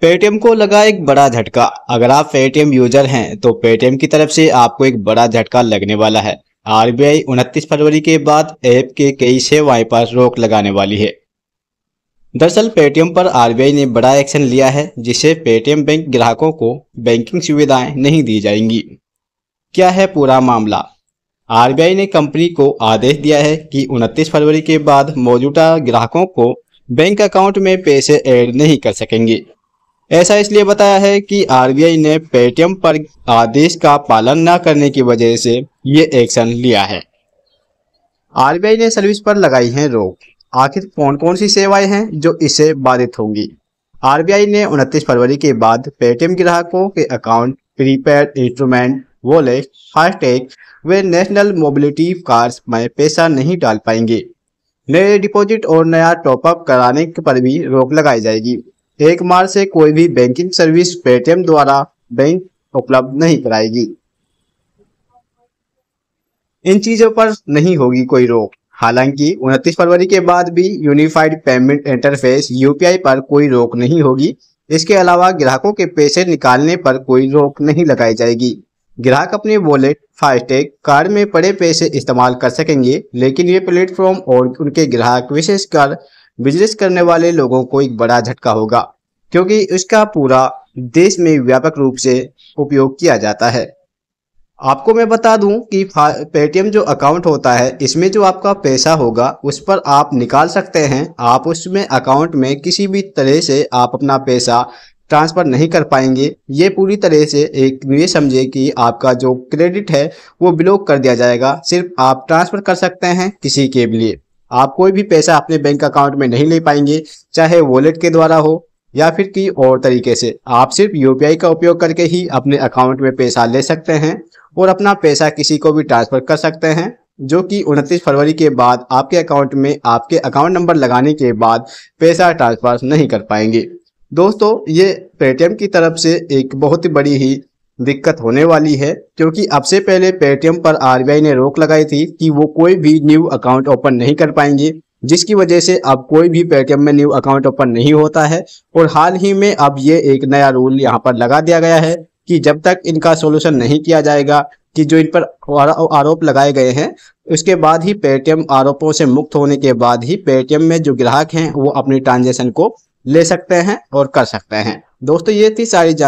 Paytm को लगा एक बड़ा झटका अगर आप पेटीएम यूजर हैं तो पेटीएम की तरफ से आपको एक बड़ा झटका लगने वाला है आरबीआई 29 फरवरी के बाद ऐप के कई सेवाएं पर रोक लगाने वाली है दरअसल पेटीएम पर आरबीआई ने बड़ा एक्शन लिया है जिससे पेटीएम बैंक ग्राहकों को बैंकिंग सुविधाएं नहीं दी जाएंगी क्या है पूरा मामला आर ने कंपनी को आदेश दिया है कि उनतीस फरवरी के बाद मौजूदा ग्राहकों को बैंक अकाउंट में पैसे एड नहीं कर सकेंगे ऐसा इसलिए बताया है कि आरबीआई ने पेटीएम पर आदेश का पालन न करने की वजह से ये एक्शन लिया है आरबीआई ने सर्विस पर लगाई है रोक आखिर कौन कौन सी सेवाएं हैं जो इससे बाधित होंगी आरबीआई ने 29 फरवरी के बाद पेटीएम ग्राहकों के account prepaid instrument wallet FASTag वे नेशनल मोबिलिटी कार्ड में पैसा नहीं डाल पाएंगे नए डिपॉजिट और नया टॉपअप कराने पर भी रोक लगाई जाएगी एक मार्च से कोई भी बैंकिंग सर्विस पेटीएम द्वारा बैंक उपलब्ध नहीं कराएगी इन चीजों पर नहीं होगी कोई रोक हालांकि 29 फरवरी के बाद भी यूनिफाइड पेमेंट इंटरफेस यूपीआई पर कोई रोक नहीं होगी इसके अलावा ग्राहकों के पैसे निकालने पर कोई रोक नहीं लगाई जाएगी ग्राहक अपने वॉलेट फास्टैग कार्ड में पड़े पैसे इस्तेमाल कर सकेंगे लेकिन ये प्लेटफॉर्म और उनके ग्राहक विशेषकर बिजनेस करने वाले लोगों को एक बड़ा झटका होगा क्योंकि इसका पूरा देश में व्यापक रूप से उपयोग किया जाता है आपको मैं बता दूं कि पेटीएम जो अकाउंट होता है इसमें जो आपका पैसा होगा उस पर आप निकाल सकते हैं आप उसमें अकाउंट में किसी भी तरह से आप अपना पैसा ट्रांसफ़र नहीं कर पाएंगे ये पूरी तरह से एक ये समझे कि आपका जो क्रेडिट है वो ब्लॉक कर दिया जाएगा सिर्फ आप ट्रांसफ़र कर सकते हैं किसी के लिए आप कोई भी पैसा अपने बैंक अकाउंट में नहीं ले पाएंगे चाहे वॉलेट के द्वारा हो या फिर किसी और तरीके से आप सिर्फ यूपीआई का उपयोग करके ही अपने अकाउंट में पैसा ले सकते हैं और अपना पैसा किसी को भी ट्रांसफर कर सकते हैं जो कि 29 फरवरी के बाद आपके अकाउंट में आपके अकाउंट नंबर लगाने के बाद पैसा ट्रांसफर नहीं कर पाएंगे दोस्तों ये पेटीएम की तरफ से एक बहुत ही बड़ी ही दिक्कत होने वाली है क्योंकि अब से पहले पेटीएम पर आरबीआई ने रोक लगाई थी कि वो कोई भी न्यू अकाउंट ओपन नहीं कर पाएंगे जिसकी वजह से अब कोई भी पेटीएम में न्यू अकाउंट ओपन नहीं होता है और हाल ही में अब ये एक नया रूल यहाँ पर लगा दिया गया है कि जब तक इनका सोल्यूशन नहीं किया जाएगा कि जो इन पर आरोप लगाए गए हैं उसके बाद ही पेटीएम आरोपों से मुक्त होने के बाद ही पेटीएम में जो ग्राहक हैं वो अपनी ट्रांजेक्शन को ले सकते हैं और कर सकते हैं दोस्तों ये थी सारी जानकारी